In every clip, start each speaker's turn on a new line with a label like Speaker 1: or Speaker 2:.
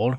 Speaker 1: all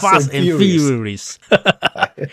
Speaker 1: Fast, and, and Furious.